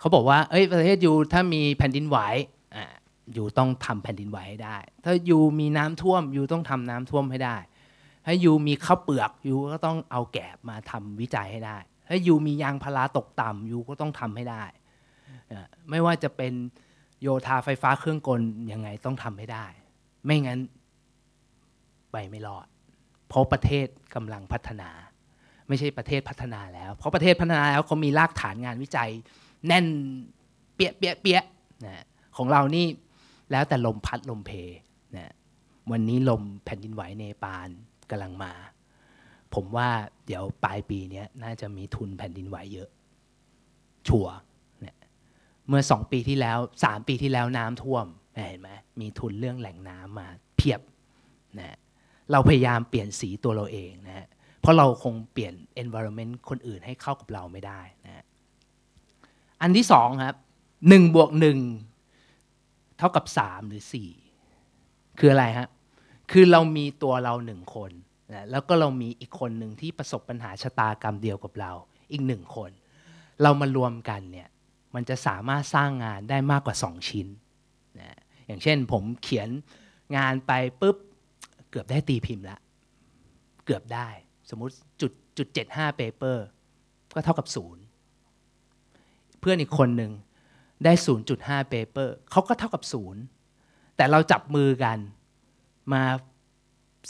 เขาบอกว่า เอ้ย ประเทศยูถ้ามีแผ่นดินไหวอ่ยูต้องทำแผ่นดินไหวให้ได้ ถ้ายูมีน้ำท่วมยูต้องทำน้ำท่วมให้ได้ ถ้ายูมีข้าวเปลือกยูก็ต้องเอาแกบมาทำวิจัยให้ได้ ถ้ายูมียางพาราตกต่ำยูก็ต้องทำให้ได้ ไม่ว่าจะเป็นโยธาไฟฟ้าเครื่องกลยังไงต้องทำให้ได้ ไม่งั้นไปไม่รอด เพราะประเทศกำลังพัฒนา ไม่ใช่ประเทศพัฒนาแล้ว เพราะประเทศพัฒนาแล้วเขามีรากฐานงานวิจัยแน่นเปียเปียเปียนะของเรานี่แล้วแต่ลมพัดลมเพนะวันนี้ลมแผ่นดินไหวเนปาลกำลังมา ผมว่าเดี๋ยวปลายปีนี้น่าจะมีทุนแผ่นดินไหวเยอะ ชัวนะเมื่อสองปีที่แล้วสามปีที่แล้วน้ำท่วมเห็นไหมมีทุนเรื่องแหล่งน้ำมาเพียบนะเราพยายามเปลี่ยนสีตัวเราเองนะเพราะเราคงเปลี่ยน environment คนอื่นให้เข้ากับเราไม่ได้นะอันที่สองครับหนึ่งบวกหนึ่งเท่ากับสามหรือสี่คืออะไรฮะคือเรามีตัวเราหนึ่งคนนะแล้วก็เรามีอีกคนหนึ่งที่ประสบปัญหาชะตากรรมเดียวกับเรา อีกหนึ่งคน เรามารวมกันเนี่ยมันจะสามารถสร้างงานได้มากกว่าสองชิ้นนะอย่างเช่นผมเขียนงานไปปุ๊บเกือบได้ตีพิมพ์ละเกือบได้สมมติจุดจุดเจ็ดห้าเปเปอร์ ก็เท่ากับศูนย์เพื่อนอีกคนหนึ่งได้ 0.5เปเปอร์ เขาก็เท่ากับ 0 แต่เราจับมือกันมา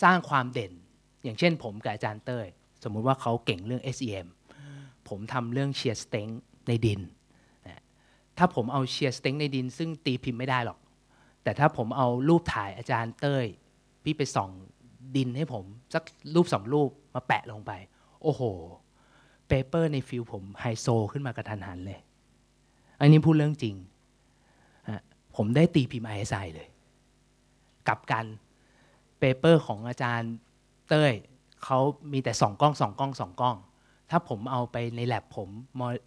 สร้างความเด่น อย่างเช่นผมกับอาจารย์เต้ย สมมุติว่าเขาเก่งเรื่อง SEM ผมทำเรื่องเชียร์สเต็งในดิน ถ้าผมเอาเชียร์สเต็งในดิน ซึ่งตีพิมพ์ไม่ได้หรอก แต่ถ้าผมเอารูปถ่ายอาจารย์เต้ย พี่ไปส่องดินให้ผม สักรูปสองรูปมาแปะลงไป โอ้โหเปเปอร์ในฟิลผมไฮโซ ขึ้นมากระทันหันเลยอันนี้พูดเรื่องจริง ผมได้ตีพิมพ์ ISI เลย กับกัน เปเปอร์ของอาจารย์เต้ยเขามีแต่สองกล้องสองกล้องสองกล้อง ถ้าผมเอาไปในแลบผม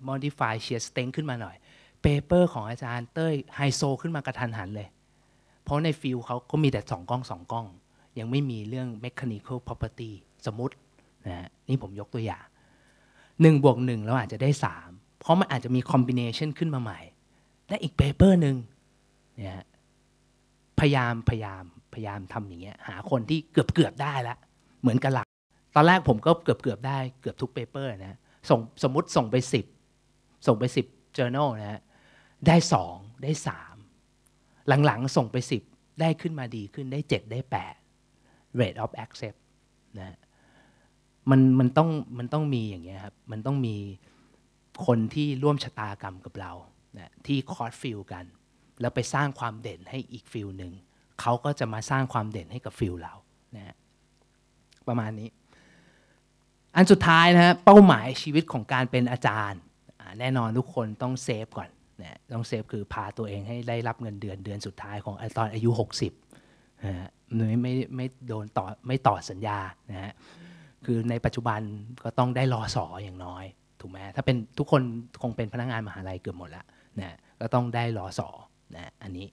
modify shear strength ขึ้นมาหน่อย เปเปอร์ของอาจารย์เต้ยไฮโซ ขึ้นมากระทันหันเลย เพราะในฟิลเขาก็มีแต่สองกล้องสองกล้อง ยังไม่มีเรื่อง mechanical property สมมตินะนี่ผมยกตัวอย่างหนึ่งบวกหนึ่งเราอาจจะได้สามเพราะมันอาจจะมีคอมบิเนชันขึ้นมาใหม่ และอีกเปเปอร์หนึ่งเนี่ยพยายามพยายามพยายามทำอย่างเงี้ย หาคนที่เกือบเกือบได้ละเหมือนกันหลัก ตอนแรกผมก็เกือบเกือบได้เกือบทุกเปเปอร์นะส่งสมมติส่งไป10ส่งไป10 journal นะฮะได้2ได้3หลังๆส่งไป10ได้ขึ้นมาดีขึ้นได้7ได้8 rate of accept นะมันมันต้องมันต้องมีอย่างเงี้ยครับมันต้องมีคนที่ร่วมชะตากรรมกับเรานะที่คอร์สฟิลกัน แล้วไปสร้างความเด่นให้อีกฟิลหนึ่งเขาก็จะมาสร้างความเด่นให้กับฟิลเรานะประมาณนี้ อันสุดท้ายนะฮะเป้าหมายชีวิตของการเป็นอาจารย์ แน่นอนทุกคนต้องเซฟก่อนนะต้องเซฟคือพาตัวเองให้ได้รับเงินเดือนเดือนสุดท้ายของตอนอายุ 60นะฮะไม่ไม่ไม่โดนต่อไม่ต่อสัญญานะฮะคือในปัจจุบันก็ต้องได้รอสออย่างน้อยถูกไหมถ้าเป็นทุกคนคงเป็นพนักงงานมหาลัยเกือบหมดละนะ ก็ต้องได้รอสอนะ อันนี้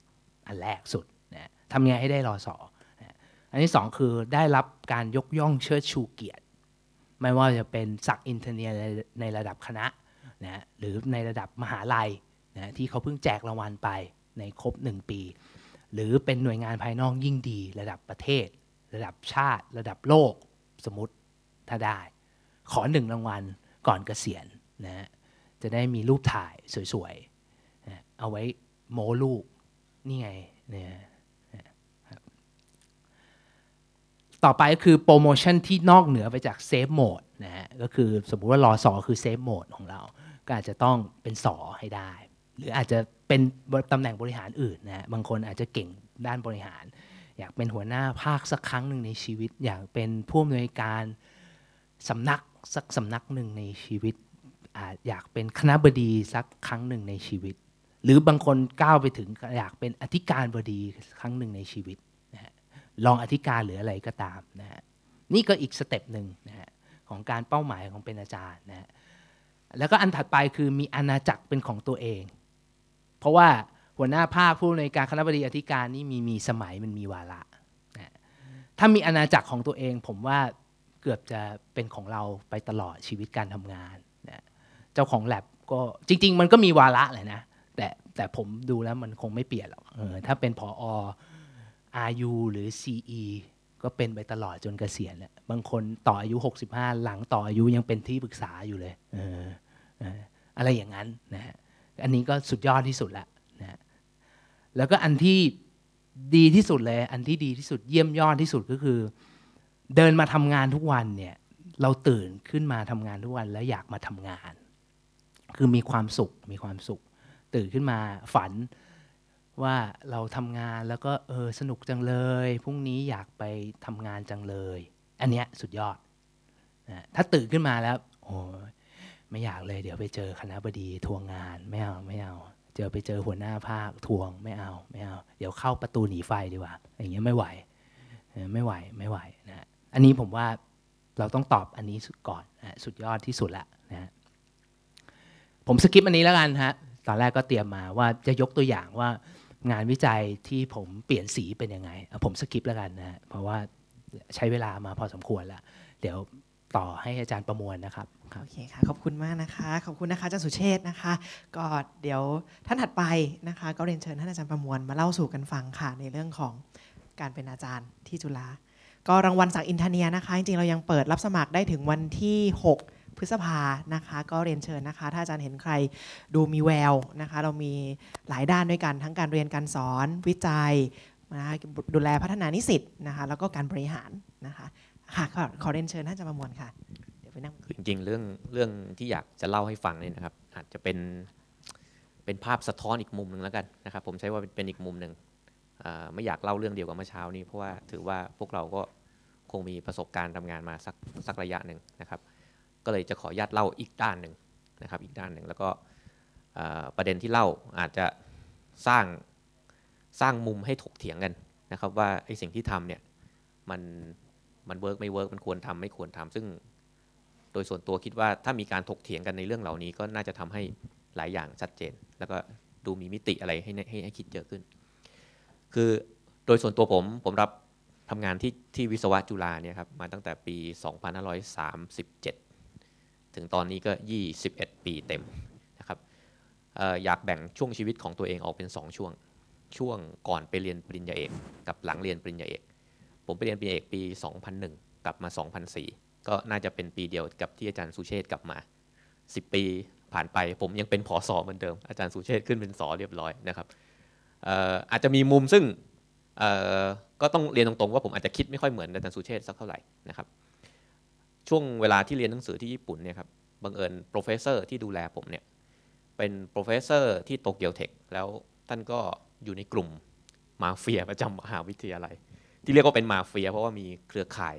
อันแรกสุดนะทำไงให้ได้รอสอนะอันที่2คือได้รับการยกย่องเชิดชูเกียรติ ไม่ว่าจะเป็นสักอินเทอร์เนียในระดับคณะนะ หรือในระดับมหาลัยนะ ที่เขาเพิ่งแจกรางวัลไปในครบ1ปี หรือเป็นหน่วยงานภายนอกยิ่งดี ระดับประเทศ ระดับชาติ ระดับโลก สมมติ ถ้าได้ขอหนึ่งรางวัลก่อนเกษียณนะจะได้มีรูปถ่ายสวยๆนะเอาไว้โม้ลูกนี่ไงนะ่ะต่อไปก็คือโปรโมชั่นที่นอกเหนือไปจากเซฟโหมดนะฮะก็คือสมมุติว่ารอสอคือเซฟโหมดของเราก็อาจจะต้องเป็นสอให้ได้ หรืออาจจะเป็นตำแหน่งบริหารอื่นนะฮะบางคนอาจจะเก่งด้านบริหาร อยากเป็นหัวหน้าภาคสักครั้งหนึ่งในชีวิตอยากเป็นผู้อำนวยการสำนักสักสำนักหนึ่งในชีวิตออยากเป็นคณะบดีสักครั้งหนึ่งในชีวิต หรือบางคนก้าวไปถึงอยากเป็นอธิการบดีครั้งหนึ่งในชีวิตนะลองอธิการหรืออะไรก็ตามนะนี่ก็อีกสเต็ปหนึ่งนะของการเป้าหมายของเป็นอาจารย์นะแล้วก็อันถัดไปคือมีอาณาจักรเป็นของตัวเอง เพราะว่าหัวหน้าภาคผู้ในการคณะบดีอธิการนี่มีมีสมัยมันมีวาระนะถ้ามีอาณาจักรของตัวเองผมว่าเกือบจะเป็นของเราไปตลอดชีวิตการทำงานนะเจ้าของแลบก็จริง ๆ มันก็มีวาระแหละนะ แต่แต่ผมดูแล้วมันคงไม่เปลี่ยนหรอกออ ถ้าเป็นพออ RU หรือ CE ก็เป็นไปตลอดจนเกษียณแหละบางคนต่ออายุ 65 หลังต่ออายุยังเป็นที่ปรึกษาอยู่เลย เออ อะไรอย่างนั้นนะฮะอันนี้ก็สุดยอดที่สุดละนะ แล้วก็อันที่ดีที่สุดเลย อันที่ดีที่สุดเยี่ยมยอดที่สุดก็คือเดินมาทำงานทุกวันเนี่ย เราตื่นขึ้นมาทำงานทุกวันแล้วอยากมาทำงาน คือมีความสุขมีความสุข ตื่นขึ้นมาฝันว่าเราทำงานแล้วก็ เออ สนุกจังเลยพรุ่งนี้อยากไปทำงานจังเลย อันเนี้ยสุดยอดนะถ้าตื่นขึ้นมาแล้วโอ้ไม่อยากเลย เดี๋ยวไปเจอคณะบดีทวงงานไม่เอา ไม่เอา เจอไปเจอหัวหน้าภาคทวง ไม่เอาไม่เอาเดี๋ยวเข้าประตูหนีไฟดีกว่า อย่างเงี้ยไม่ไหว ไม่ไหวไม่ไหวนะอันนี้ผมว่าเราต้องตอบอันนี้ก่อนนะสุดยอดที่สุดละนะผมสกิปอันนี้แล้วกันฮะตอนแรกก็เตรียมมาว่าจะยกตัวอย่างว่างานวิจัยที่ผมเปลี่ยนสีเป็นยังไงผมสกิปแล้วกันนะเพราะว่าใช้เวลามาพอสมควรแล้วเดี๋ยวต่อให้อาจารย์ประมวลนะครับโอเคค่ะขอบคุณมากนะคะ ขอบคุณนะคะอาจารย์สุเชษนะคะก็เดี๋ยวท่านถัดไปนะคะ ก็เรียนเชิญท่านอาจารย์ประมวลมาเล่าสู่กันฟังค่ะ ในเรื่องของการเป็นอาจารย์ที่จุฬาก็รางวัลจากอินเทเนียนะคะจริงๆเรายังเปิดรับสมัครได้ถึงวันที่ 6 พฤษภานะคะก็เรียนเชิญนะคะ ถ้าอาจารย์เห็นใครดูมีแววนะคะเรามีหลายด้านด้วยกันทั้งการเรียนการสอนวิจัยนะคะดูแลพัฒนานิสิตนะคะ แล้วก็การบริหารนะคะค่ะขอขอเรียนเชิญท่านอาจารย์ประมวลค่ะ เดี๋ยวไปนั่งจริงๆเรื่องเรื่องที่อยากจะเล่าให้ฟังเนี่ยนะครับอาจจะเป็นเป็นภาพสะท้อนอีกมุมหนึ่งแล้วกันนะครับผมใช้ว่าเป็นอีกมุมหนึ่งไม่อยากเล่าเรื่องเดียวกับเมื่อเช้านี้ เพราะว่าถือว่าพวกเราก็คงมีประสบการณ์ทำงานมาสักสักระยะหนึ่งนะครับ ก็เลยจะขอญาตเล่าอีกด้านหนึ่งนะครับ อีกด้านหนึ่งแล้วก็ประเด็นที่เล่าอาจจะสร้างสร้างมุมให้ถกเถียงกันนะครับ ว่าไอ้สิ่งที่ทำเนี่ยมันมันเวิร์กไม่เวิร์กมันควรทำไม่ควรทำ ซึ่ง โดยส่วนตัวคิดว่าถ้ามีการถกเถียงกันในเรื่องเหล่านี้ก็น่าจะทำให้หลายอย่างชัดเจน แล้วก็ดูมีมิติอะไรให้ให้ให้คิดเยอะขึ้นคือโดยส่วนตัวผมผมรับทำงานที่ที่วิศวะจุฬาเนี่ยครับมาตั้งแต่ปี 2537 ถึงตอนนี้ก็ 21 ปีเต็มนะครับออยากแบ่งช่วงชีวิตของตัวเองออกเป็น 2 ช่วงช่วงก่อนไปเรียนปริญญาเอกกับหลังเรียนปริญญาเอกผมไปเรียนปริญญาเอกปี 2001 กลับมา 2004 ก็น่าจะเป็นปีเดียวกับที่อาจารย์สุเชษกลับมา 10 ปีผ่านไปผมยังเป็นผอสอเหมือนเดิมอาจารย์สุเชษขึ้นเป็นสอเรียบร้อยนะครับอาจจะมีมุมซึ่งก็ต้องเรียนตรงๆ ว่าผมอาจจะคิดไม่ค่อยเหมือนอาจารย์สุเชษสักเท่าไหร่นะครับช่วงเวลาที่เรียนหนังสือที่ญี่ปุ่นเนี่ยครับบังเอิญโปรเฟสเซอร์ที่ดูแลผมเนี่ยเป็นโปรเฟสเซอร์ที่โตเกียวเทคแล้วท่านก็อยู่ในกลุ่มมาเฟียประจำมหาวิทยาลัย ที่เรียกว่าเป็นมาเฟีย เพราะว่ามีเครือข่าย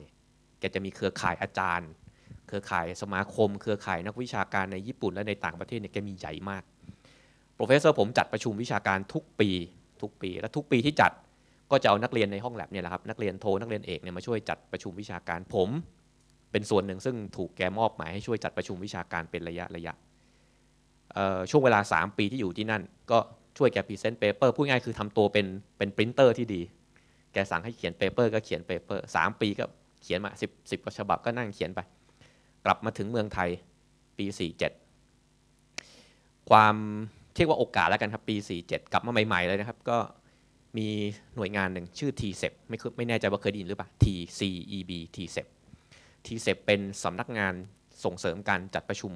แกจะมีเครือข่ายอาจารย์ เครือข่ายสมาคม เครือข่ายนักวิชาการในญี่ปุ่น และในต่างประเทศเนี่ยแกมีใหญ่มากรเฟสเซอร์ผมจัดประชุมวิชาการทุกปี ทุกปี และทุกปีที่จัดก็จะเอานักเรียนในห้องแลบเนี่ยแหละครับ นักเรียนโทนักเรียนเอกเนี่ยมาช่วยจัดประชุมวิชาการ ผมเป็นส่วนหนึ่งซึ่งถูกแกมอบหมายให้ช่วยจัดประชุมวิชาการเป็นระยะระยะ ช่วงเวลา 3 ปีที่อยู่ที่นั่น ก็ช่วยแกพรีเซนต์เปเปอร์พูดง่ายคือทำตัวเป็นเป็นปรินเตอร์ที่ดี แกสั่งให้เขียนเปเปอร์ก็เขียนเปเปอร์สปี ก็เขียนมา 10 10 กว่าฉบับก็นั่งเขียนไป กลับมาถึงเมืองไทยปี 47 ความเรียกว่าโอกาสแล้วกันครับปี 47 กลับมาใหม่ๆเลยนะครับ ก็มีหน่วยงานหนึ่งชื่อ TCEP ไม่ไม่แน่ใจว่าเคยได้ยินหรือเปล่า TCEB TCEP TCEP เป็นสำนักงานส่งเสริมการจัดประชุม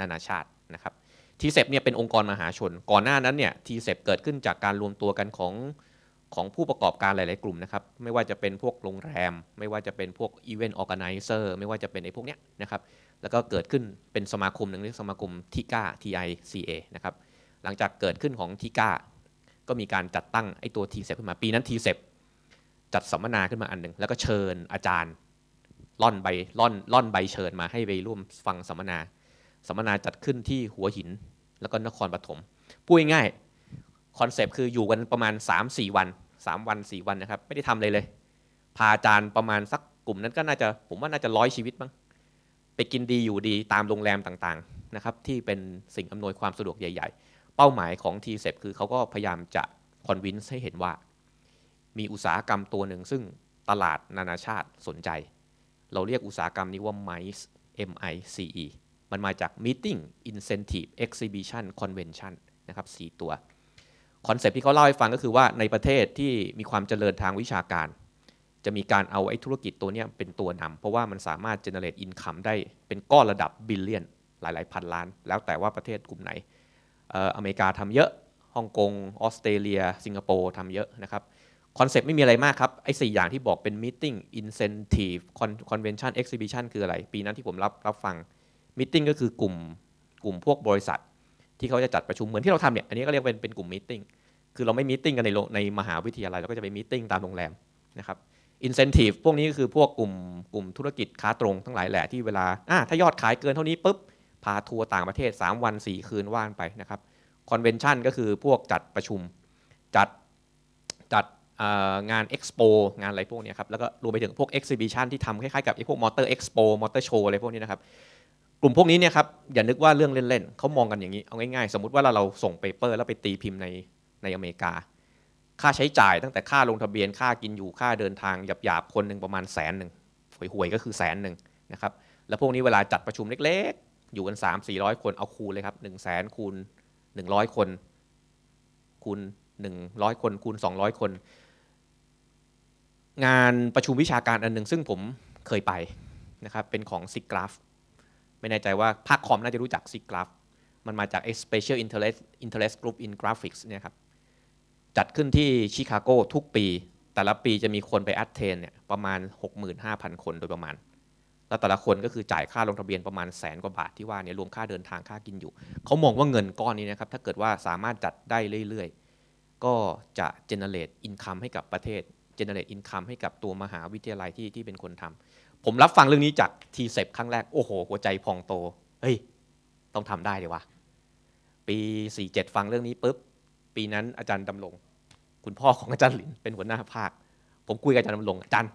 นานาชาตินะครับ TCEP เนี่ยเป็นองค์กรมหาชน ก่อนหน้านั้นเนี่ย TCEP เกิดขึ้นจากการรวมตัวกันของของผู้ประกอบการหลายๆกลุ่มนะครับ ไม่ว่าจะเป็นพวกโรงแรม ไม่ว่าจะเป็นพวกอีเวนต์ออแกไนเซอร์ไม่ว่าจะเป็นไอ้พวกเนี้ยนะครับ แล้วก็เกิดขึ้นเป็นสมาคมหนึ่งเรียกสมาคมทิก้า TICA นะครับหลังจากเกิดขึ้นของทีก้า ก็มีการจัดตั้งไอ้ตัวทีเซปขึ้นมา ปีนั้นทีเซปจัดสัมมนาขึ้นมาอันหนึ่ง แล้วก็เชิญอาจารย์ล่อนใบ ล่อน ล่อนใบเชิญมาให้ไปร่วมฟังสัมมนา สัมมนาจัดขึ้นที่หัวหิน แล้วก็นครปฐม พูดง่ายคอนเซปต์คืออยู่กันประมาณ 3-4วัน3วัน4วันนะครับ ไม่ได้ทำเลยเลย พาอาจารย์ประมาณสักกลุ่มนั้นก็น่าจะ ผมว่าน่าจะร้อยชีวิตบ้างไปกินดีอยู่ดีตามโรงแรมต่างๆนะครับที่เป็นสิ่งอำนวยความสะดวกใหญ่ ๆเป้าหมายของ t เ e p คือเขาก็พยายามจะคอนวินส์ให้เห็นว่า มีอุตสาหกรรมตัวหนึ่งซึ่งตลาดนานาชาติสนใจ เราเรียกอุตสาหกรรมนี้ว่า MICE M I C E มันมาจาก Meeting Incentive Exhibition Convention นะครับ 4 ตัวคอนเซปที่เขาเล่าให้ฟังก็คือว่าในประเทศที่มีความเจริญทางวิชาการ จะมีการเอาไอ้ธุรกิจตัวนี้เป็นตัวนำเพราะว่ามันสามารถ generate income ได้เป็นก้อนระดับบิลเลียน หลายๆพันล้าน แล้วแต่ว่าประเทศกลุ่มไหนอเมริกาทำเยอะฮ่องกงออสเตรเลียสิงคโปร์ทำเยอะนะครับคอนเซปต์ไม่มีอะไรมากครับไอ้สอย่างที่บอกเป็นมิ팅อินเซนティブคอนเวนชั่นเอ็กซิบิชันคืออะไรปีนั้นที่ผมรับรับฟังมิ팅ก็คือกลุ่มกลุ่มพวกบริษัทที่เขาจะจัดประชุมเหมือนที่เราทำเนี่ยอันนี้ก็เรียกเป็นเป็นกลุ่มมิ팅คือเราไม่มิ팅กันในในมหาวิทยาลัยเราก็จะไปมิ팅ตามโรงแรมนะครับอินเซนティブพวกนี้ก็คือพวกกลุ่มกลุ่มธุรกิจค้าตรงทั้งหลายแหละที่เวลาอ่าถ้ายอดขายเกินเท่านี้ปุ๊บพาทัวร์ต่างประเทศ3วัน4คืนว่านไปนะครับคอนเวนชั่นก็คือพวกจัดประชุมจัดจัดงานเอ็กซ์โปงานอะไรพวกนี้ครับแล้วก็รวมไปถึงพวกเอ็กซิบิชันที่ทำคล้ายๆกับไอ้พวกมอเตอร์เอ็กซ์โปมอเตอร์โชว์อะไรพวกนี้นะครับกลุ่มพวกนี้เนี่ยครับอย่านึกว่าเรื่องเล่นๆเขามองกันอย่างนี้เอาง่ายๆ สมมติว่าเราส่งเปเปอร์ แล้วไปตีพิมพ์ในในอเมริกาค่าใช้จ่ายตั้งแต่ค่าลงทะเบียนค่ากินอยู่ค่าเดินทางหยาบๆคนหนึ่งประมาณแสนหนึ่งหวยๆก็คือแสนหนึ่งนะครับแล้วพวกนี้เวลาจัดประชุมเล็กอยู่กันสามสี่ร้อยคนเอาคูณเลยครับหนึ่งแสนคูณหนึ่งร้อยคน คูณหนึ่งร้อยคนคูณสองร้อยคน งานประชุมวิชาการอันหนึ่งซึ่งผมเคยไปนะครับเป็นของซิกกราฟไม่แน่ใจว่าภาคคอมน่าจะรู้จักซิกกราฟมันมาจาก Special Interest Interest Group in Graphics เนี่ยครับจัดขึ้นที่ชิคาโกทุกปี แต่ละปีจะมีคนไปแอดเทนเนี่ยประมาณ 65,000 คนโดยประมาณแล้วแต่ละคน ก็คือจ่ายค่าลงทะเบียนประมาณแสนกว่าบาทที่ว่าเนี่ยรวมค่าเดินทางค่ากินอยู่เขามองว่าเงินก้อนนี้นะครับ ถ้าเกิดว่าสามารถจัดได้เรื่อยๆก็จะเจเนเรตอินคัมให้กับประเทศเจเนเรตอินคัมให้กับตัวมหาวิทยาลัยที่ที่เป็นคนทำ ผมรับฟังเรื่องนี้จากทีเซปครั้งแรกโอ้โหหัวใจพองโตเฮ้ยต้องทำได้เลยวะปี47ฟังเรื่องนี้ปุ๊บปีนั้นอาจารย์ดำรงคุณพ่อของอาจารย์หลินเป็นหัวหน้าภาคผมคุยกับอาจารย์ดำรงอาจารย์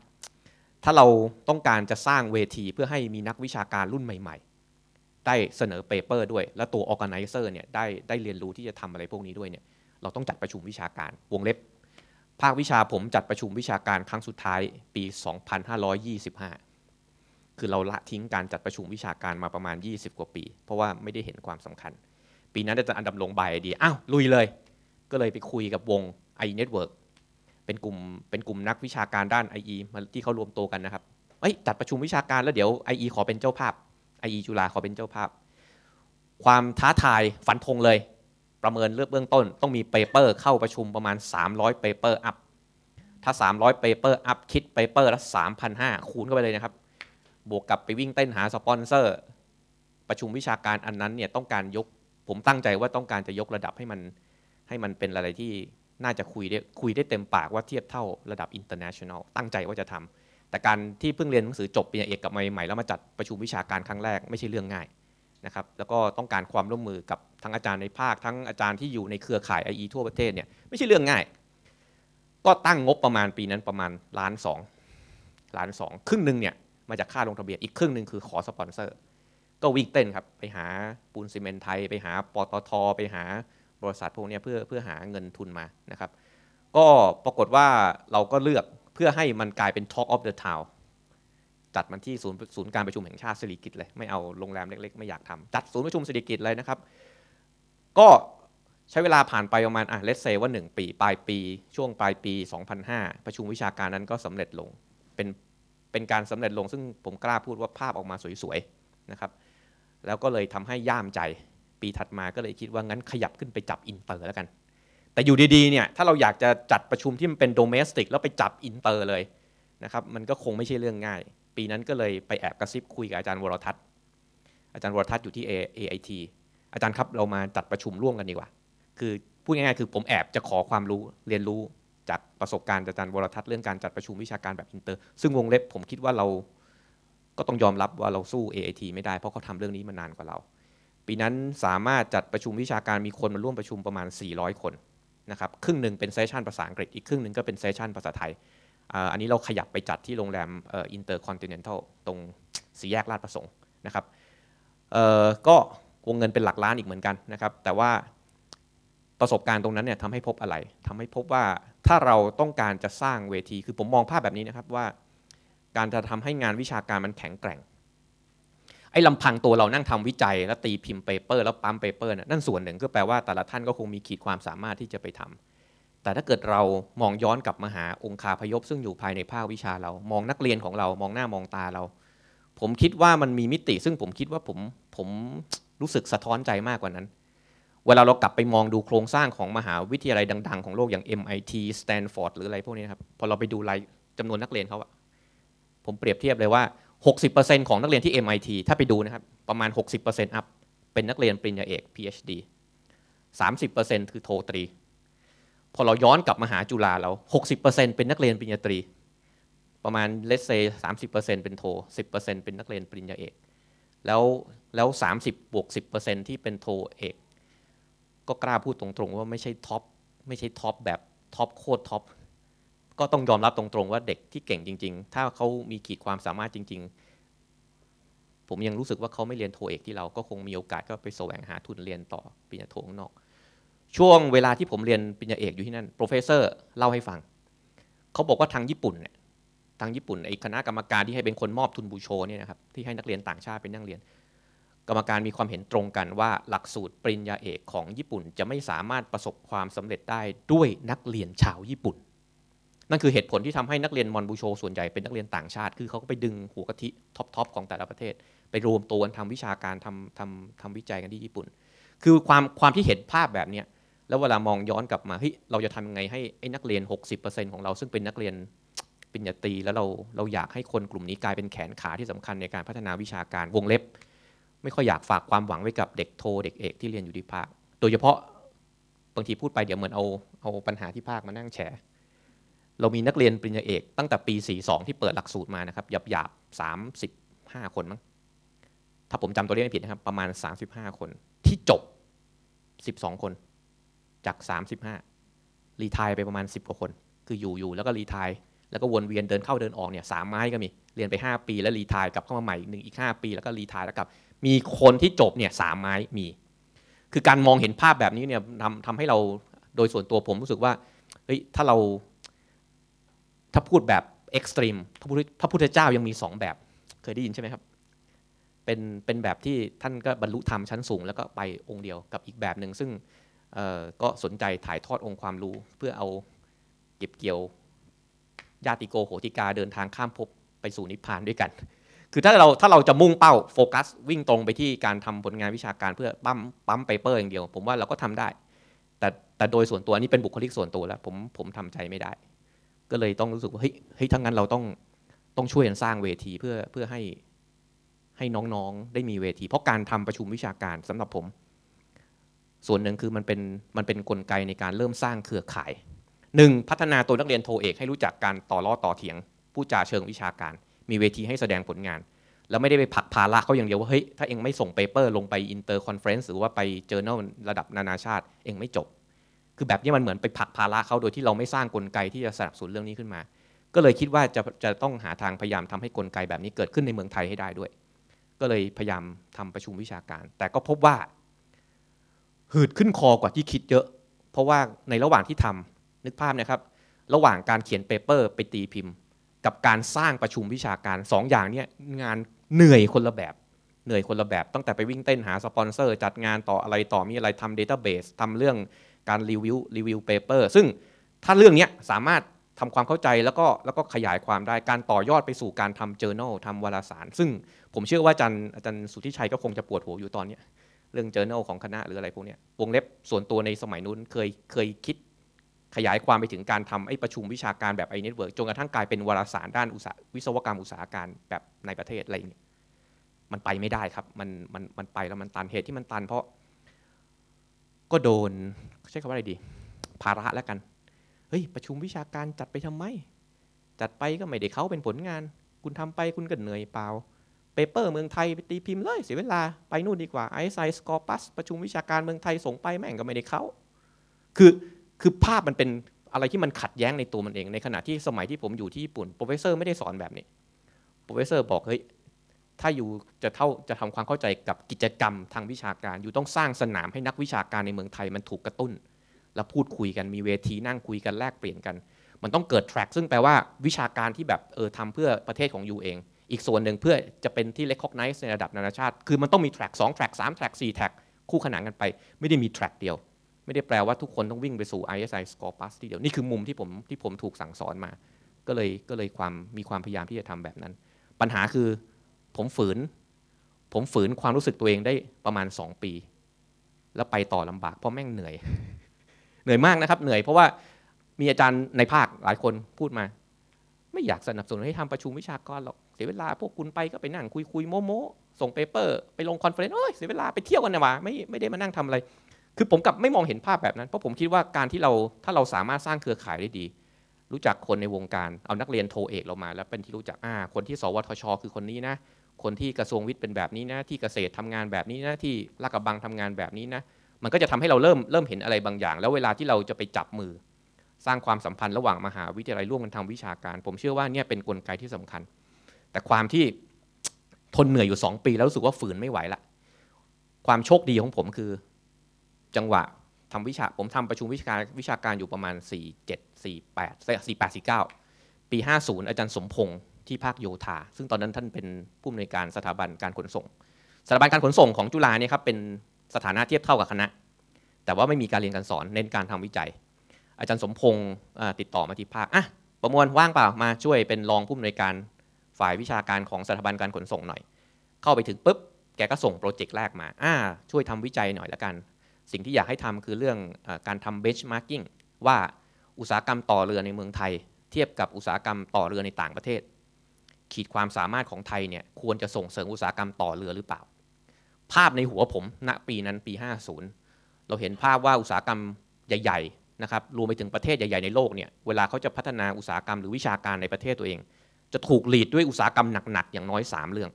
ถ้าเราต้องการจะสร้างเวที เพื่อให้มีนักวิชาการรุ่นใหม่ๆ ได้เสนอเปเปอร์ด้วย และตัวแกไนเซอร์เนี่ยได้ได้เรียนรู้ที่จะทำอะไรพวกนี้ด้วยเนี่ยเราต้องจัดประชุมวิชาการวงเล็บ ภาควิชาผมจัดประชุมวิชาการครั้งสุดท้ายปี 2525 คือเราละทิ้งการจัดประชุมวิชาการมาประมาณ 20 กว่าปี เพราะว่าไม่ได้เห็นความสำคัญ ปีนั้นอาจารย์ดำลงใบดีอ้าวลุยเลย ก็เลยไปคุยกับวง i n e t w o r k เป็นกลุ่มเป็นกลุ่มนักวิชาการด้าน IE มาที่เขารวมตัวกันนะครับ เอ้ยจัดประชุมวิชาการแล้วเดี๋ยว IE ขอเป็นเจ้าภาพ IE จุฬาขอเป็นเจ้าภาพ ความท้าทายฝันทงเลย ประเมินเลือกเบื้องต้น ต้องมีเปเปอร์เข้าประชุมประมาณ 300เปเปอร์อัพถ้า 300เปเปอร์อัพคิดเปเปอร์ละ3,500 คูณเข้าไปเลยนะครับ บวกกับไปวิ่งเต้นหาสปอนเซอร์ประชุมวิชาการอันนั้นเนี่ยต้องการยกผมตั้งใจว่าต้องการจะยกระดับให้มันให้มันเป็นอะไรที่น่าจะคุยได้คุยได้เต็มปากว่าเทียบเท่าระดับ international ตั้งใจว่าจะทำ แต่การที่เพิ่งเรียนหนังสือจบปีเอกกลับมาใหม่แล้วมาจัดประชุมวิชาการครั้งแรกไม่ใช่เรื่องง่ายนะครับแล้วก็ต้องการความร่วมมือกับทั้งอาจารย์ในภาค ทั้งอาจารย์ที่อยู่ในเครือข่ายอ e ทั่วประเทศเนี่ยไม่ใช่เรื่องง่าย ก็ตั้งงบประมาณปีนั้นประมาณล้านสองล้านสองครึ่งหนึ่งเนี่ยมาจากค่าลงทะเบียนอีกครึ่งหนึ่งคือขอสปอนเซอร์ก็วิ่งเต้นครับไปหาปูนซีเมนไทยไปหาปตทไปหาบริษัทพวกนี้เพื่อเพื่อหาเงินทุนมานะครับก็ปรากฏว่าเราก็เลือกเพื่อให้มันกลายเป็น Talk of the Town จัดมันที่ศูนย์ศูนย์การประชุมแห่งชาติสิริกิตเลย ไม่เอาโรงแรมเล็ก ๆ ไม่อยากทำจัดศูนย์ประชุมสิริกิตเลยนะครับ ก็ใช้เวลาผ่านไปประมาณอ่ะเลสเซว่า 1 ปี ปลายปีช่วงปลายปี 2005 ประชุมวิชาการนั้นก็สำเร็จลงเป็นเป็นการสำเร็จลงซึ่งผมกล้าพูดว่าภาพออกมาสวยๆนะครับแล้วก็เลยทำให้ย่ามใจปีถัดมาก็เลยคิดว่า งั้นขยับขึ้นไปจับอินเตอร์แล้วกัน แต่อยู่ดีๆเนี่ยถ้าเราอยากจะจัดประชุมที่มันเป็นโดเมสติกแล้วไปจับอินเตอร์เลยนะครับมันก็คงไม่ใช่เรื่องง่าย ปีนั้นก็เลยไปแอบกระซิบคุยกับอาจารย์วรทัศน์อาจารย์วรทัศน์อยู่ที่ AIT อาจารย์ครับเรามาจัดประชุมร่วมกันดีกว่าคือพูดง่ายๆคือผมแอบจะขอความรู้เรียนรู้จากประสบการณ์อาจารย์วรทัศน์เรื่องการจัดประชุมวิชาการแบบอินเตอร์ซึ่งวงเล็บผมคิดว่าเราก็ต้องยอมรับว่าเราสู้ AIT ไม่ได้เพราะเขาทำเรื่องนี้มานานกว่าเราปีนั้นสามารถจัดประชุมวิชาการมีคนมาร่วมประชุมประมาณ 400 คนนะครับครึ่งหนึ่งเป็นเซสชันภาษาอังกฤษ อีกครึ่งหนึ่งก็เป็นเซสชันภาษาไทยอันนี้เราขยับไปจัดที่โรงแรมอินเตอร์คอนติเนนตัลตรงสีแยกลาดประสงค์นะครับก็วงเงินเป็นหลักล้านอีกเหมือนกันนะครับแต่ว่าประสบการณ์ตรงนั้นเนี่ยทำให้พบอะไร ทำให้พบว่าถ้าเราต้องการจะสร้างเวที คือผมมองภาพแบบนี้นะครับว่า การจะทำให้งานวิชาการมันแข็งแกร่งไอ้ลำพังตัวเรานั่งทำวิจัยแล้วตีพิมพ์เปเปอร์แล้วปั๊มเปเปอร์นั่นส่วนหนึ่งก็แปลว่าแต่ละท่านก็คงมีขีดความสามารถที่จะไปทำ แต่ถ้าเกิดเรามองย้อนกลับมาหาองค์คาพยพ ซึ่งอยู่ภายในภาควิชาเรา มองนักเรียนของเรามองหน้ามองตาเรา ผมคิดว่ามันมีมิติ ซึ่งผมคิดว่าผมผมรู้สึกสะท้อนใจมากกว่านั้น เวลาเรากลับไปมองดูโครงสร้างของมหาวิทยาลัยดังๆของโลกอย่าง MIT Stanford หรืออะไรพวกนี้ครับพอเราไปดูรายจำนวนนักเรียนเขาอะผมเปรียบเทียบเลยว่า60%ของนักเรียนที่ MIT ถ้าไปดูนะครับ ประมาณ 60%อัพเป็นนักเรียนปริญญาเอก PhD 30%คือโทตรี พอเราย้อนกลับมาหาจุฬาเรา60%เป็นนักเรียนปริญญาตรี ประมาณเลสเซสามสิบเปอร์เซ็นต์เป็นโทสิบเปอร์เซ็นต์เป็นนักเรียนปริญญาเอก แล้วแล้วสามสิบบวกสิบเปอร์เซ็นต์ที่เป็นโทเอก ก็กล้าพูดตรงๆ ว่าไม่ใช่ท็อปไม่ใช่ท็อปแบบท็อปโคตรท็อปก็ต้องยอมรับตรงๆว่าเด็กที่เก่งจริง ๆ ถ้าเขามีขีดความสามารถจริง ๆ ผมยังรู้สึกว่าเขาไม่เรียนโทเอกที่เราก็คงมีโอกาสก็ไปแสวงหาทุนเรียนต่อปริญญาโทข้างนอก ช่วงเวลาที่ผมเรียนปริญญาเอกอยู่ที่นั่นโปรเฟสเซอร์ เล่าให้ฟัง เขาบอกว่าทางญี่ปุ่นเนี่ย ทางญี่ปุ่นไอ้คณะกรรมการที่ให้เป็นคนมอบทุนบูโชเนี่ยนะครับ ที่ให้นักเรียนต่างชาติเป็นนักเรียน กรรมการมีความเห็นตรงกันว่าหลักสูตรปริญญาเอกของญี่ปุ่นจะไม่สามารถประสบความสำเร็จได้ด้วยนักเรียนชาวญี่ปุ่นนั่นคือเหตุผลที่ทำให้นักเรียนมอนบูโช ส่วนใหญ่เป็นนักเรียนต่างชาติ คือเขาก็ไปดึงหัวกะทิท็อปทอปของแต่ละประเทศ ไปรวมตัวกันทำวิชาการทำทำทำวิจัยกันที่ญี่ปุ่น คือความความที่เห็นภาพแบบนี้แล้วเวลามองย้อนกลับมาเฮ้ยเราจะทำยังไงให้ไอ้นักเรียน 60%ของเราซึ่งเป็นนักเรียนปริญญาตรีแล้วเราเราอยากให้คนกลุ่มนี้กลายเป็นแขนขาที่สำคัญในการพัฒนาวิชาการวงเล็บ ไม่ค่อยอยากฝากความหวังไว้กับเด็กโทเด็กเอกที่เรียนอยู่ที่ภาคโดยเฉพาะบางทีพูดไปเดี๋ยวเหมือนเอาเอาปัญหาที่ภาคมานั่งแฉเรามีนักเรียนปริญญาเอกตั้งแต่ปี42ที่เปิดหลักสูตรมานะครับหยับหยาบ้าคนมั้งถ้าผมจำตัวเลขไม่ผิดนะครับประมาณ 35 คนที่จบ12คนจาก35รีทายไปประมาณ10กว่าคนคืออยู่อยู่แล้วก็รีทายแล้วก็วนเวียนเดินเข้าเดินออกเนี่ยสามไม้ก็มีเรียนไป 5 ปี แล้วรีทายกลับเข้ามาใหม่หนึ่งอีก5ปีแล้วก็รีทายแล้วกลับมีคนที่จบเนี่ยสามไม้มี คือการมองเห็นภาพแบบนี้เนี่ยทำทำให้เราโดยส่วนตัวผมรู้สึกว่าเฮ้ยถ้าเราถ้าพูดแบบเอ็กซ์ตรีม พระพุทธเจ้ายังมีสองแบบ เคยได้ยินใช่ไหมครับ เป็นเป็นแบบที่ท่านก็บรรลุธรรมชั้นสูงแล้วก็ไปองค์เดียวกับอีกแบบหนึ่งซึ่งก็สนใจถ่ายทอดองค์ความรู้ เพื่อเอาเก็บเกี่ยวญาติโกโหติกาเดินทางข้ามภพไปสู่นิพพานด้วยกัน คือถ้าเราถ้าเราจะมุ่งเป้า โฟกัส วิ่งตรงไปที่การทำผลงานวิชาการเพื่อปั๊มปั๊มไปเปอร์อย่างเดียวผมว่าเราก็ทำได้ แต่แต่โดยส่วนตัวนี่เป็นบุคลิกส่วนตัวแล้ว ผมผมทำใจไม่ได้ก็เลยต้องรู้สึกว่าเฮ้ยทั้งนั้นเราต้องต้องช่วยกันสร้างเวทีเพื่อเพื่อให้ให้น้องๆได้มีเวที เพราะการทำประชุมวิชาการสำหรับผม ส่วนหนึ่งคือมันเป็นมันเป็นนกลไกในการเริ่มสร้างเครือข่ายหนึ่งพัฒนาตัวนักเรียนโทเอก ให้รู้จักการต่อล้อต่อเถียง ผู้จ่าเชิงวิชาการ มีเวทีให้แสดงผลงานแล้วไม่ได้ไปผักภาระเขาอย่างเดียวว่าเฮ้ยถ้าเองไม่ส่งเปเปอร์ลงไปอินเตอร์คอนเฟรนซ์หรือว่าไปเจอแนลระดับนานาชาติ เองไม่จบคือแบบนี้มันเหมือนไปผลักภาระเขาโดยที่เราไม่สร้างกลไกที่จะสนับสนุนเรื่องนี้ขึ้นมา ก็เลยคิดว่าจะจะต้องหาทางพยายามทำให้กลไกแบบนี้เกิดขึ้นในเมืองไทยให้ได้ด้วย ก็เลยพยายามทำประชุมวิชาการ แต่ก็พบว่าหืดขึ้นคอกว่าที่คิดเยอะ เพราะว่าในระหว่างที่ทำนึกภาพนะครับ ระหว่างการเขียนเปเปอร์ ไปตีพิมพ์ กับการสร้างประชุมวิชาการ 2ออย่างเนี้ยงานเหนื่อยคนละแบบ เหนื่อยคนละแบบตั้งแต่ไปวิ่งเต้นหาสปอนเซอร์จัดงานต่ออะไรต่อมีอะไรทำเดต้าเบสทำเรื่องการรีวิวรีวิวเปเปอร์ ซึ่งถ้าเรื่องนี้สามารถทำความเข้าใจแล้วก็แล้วก็ขยายความได้ การต่อยอดไปสู่การทำจอร์แนลทำวารสาร ซึ่งผมเชื่อว่าอาจารย์อาจารย์สุทธิชัยก็คงจะปวดหัวอยู่ตอนนี้เรื่องจอร์แนลของคณะหรืออะไรพวกนี้วงเล็บส่วนตัวในสมัยนู้นเคยเคยคิด ขยายความไปถึงการทำไอ้ประชุมวิชาการแบบไอ้เน็ตเวิร์กจนกระทั่งกลายเป็นวารสารด้านอุตสาวิศวกรรมอุตสาหการแบบในประเทศอะไรอย่างเงี้ยมันไปไม่ได้ครับมันมันมันไปแล้วมันตันเหตุที่มันตันเพราะก็โดน ใช้คำว่าอะไรดี ภาระแล้วกัน เฮ้ย ประชุมวิชาการจัดไปทำไม จัดไปก็ไม่ได้เขาเป็นผลงาน คุณทำไปคุณก็เหนื่อย เปล่าเปเปอร์เมืองไทยไปตีพิมพ์เลยเสียเวลาไปนู่นดีกว่าไอซายสกอปัสประชุมวิชาการเมืองไทยส่งไปแม่งก็ไม่ได้เขาคือคือภาพมันเป็นอะไรที่มันขัดแย้งในตัวมันเอง ในขณะที่สมัยที่ผมอยู่ที่ญี่ปุ่นโปรเฟสเซอร์ไม่ได้สอนแบบนี้โปรเฟสเซอร์บอกเฮ้ยถ้าอยู่จะเท่าจะทำความเข้าใจกับกิจกรรมทางวิชาการ อยู่ต้องสร้างสนามให้นักวิชาการในเมืองไทยมันถูกกระตุ้น แล้วพูดคุยกัน มีเวทีนั่งคุยกันแลกเปลี่ยนกัน มันต้องเกิดแทร็กซึ่งแปลว่าวิชาการที่แบบเออทำเพื่อประเทศของยูเอง อีกส่วนหนึ่งเพื่อจะเป็นที่เล็กคอกไนซ์ในระดับนานาชาติ คือมันต้องมีแทร็กสองแทร็กสามแทร็กสี่แทร็กคู่ขนานกันไป ไม่ได้มีแทร็กเดียว ไม่ได้แปลว่าทุกคนต้องวิ่งไปสู่ ISI Scopus ที่เดียวนี่คือมุมที่ผมที่ผมถูกสั่งสอนมา ก็เลยก็เลยความมีความพยายามที่จะทำแบบนั้น ปัญหาคืผมฝืน ผมฝืนความรู้สึกตัวเองได้ประมาณสองปี แล้วไปต่อลำบาก เพราะแม่งเหนื่อย เหนื่อยมากนะครับ เหนื่อย เพราะว่ามีอาจารย์ในภาค หลายคนพูดมา ไม่อยากสนับสนุนให้ทำประชุมวิชากรหรอกเสียเวลาพวกคุณไปก็ไปนั่งคุยคุยโมโมส่งเปเปอร์ ไปลงคอนเฟรนซ์เอ้ย เสียเวลาไปเที่ยวกันนะวะไม่ไม่ได้มานั่งทำอะไร คือผมกับไม่มองเห็นภาพแบบนั้น เพราะผมคิดว่าการที่เราถ้าเราสามารถสร้างเครือข่ายได้ดี รู้จักคนในวงการเอานักเรียนโทเอกเรามา แล้วเป็นที่รู้จักอ่าคนที่ สวทช คือคนนี้นะคนที่กระทรวงวิทย์เป็นแบบนี้นะที่เกษตรทำงานแบบนี้นะที่รากระบังทำงานแบบนี้นะมันก็จะทำให้เราเริ่มเริ่มเห็นอะไรบางอย่าง แล้วเวลาที่เราจะไปจับมือ สร้างความสัมพันธ์ระหว่างมหาวิทยาลัยร่วมกันทางวิชาการ ผมเชื่อว่าเนี่ยเป็นนกลไกที่สำคัญ แต่ความที่ทนเหนื่อยอยู่ 2 ปี แล้วรู้สึกว่าฝืนไม่ไหวละ ความโชคดีของผมคือ จังหวะทำวิชาผมทำประชุมวิชาการวิชาการอยู่ประมาณ 4 7 4 8 4 8 4 9ปี 50 อาจารย์สมพงศ์ที่ภาคโยธา ซึ่งตอนนั้นท่านเป็นผู้อำนวยการสถาบันการขนส่ง สถาบันการขนส่งของจุฬาเนี่ยครับเป็นสถานะเทียบเท่ากับคณะ แต่ว่าไม่มีการเรียนการสอน เน้นการทำวิจัย อาจารย์สมพงศ์ติดต่อมาที่ภาคอ่ะประมวลว่างเปล่า มาช่วยเป็นรองผู้อำนวยการฝ่ายวิชาการของสถาบันการขนส่งหน่อย เข้าไปถึงปุ๊บ แกก็ส่งโปรเจกต์แรกมาอ่าช่วยทำวิจัยหน่อยละกัน สิ่งที่อยากให้ทำคือเรื่องอการทำเบสมาร์กิ่งว่าอุตสาหกรรมต่อเรือในเมืองไทย เทียบกับอุตสาหกรรมต่อเรือในต่างประเทศขีดความสามารถของไทยเนี่ยควรจะส่งเสริมอุตสาหกรรมต่อเรือหรือเปล่า ภาพในหัวผมณปีนั้นปี 50 เราเห็นภาพว่าอุตสาหกรรมใหญ่ๆนะครับรวมไปถึงประเทศใหญ่ๆ ในโลกเนี่ยเวลาเขาจะพัฒนาอุตสาหกรรมหรือวิชาการในประเทศตัวเอง จะถูกหลีดด้วยอุตสาหกรรมหนัก ๆ อย่างน้อย 3 เรื่อง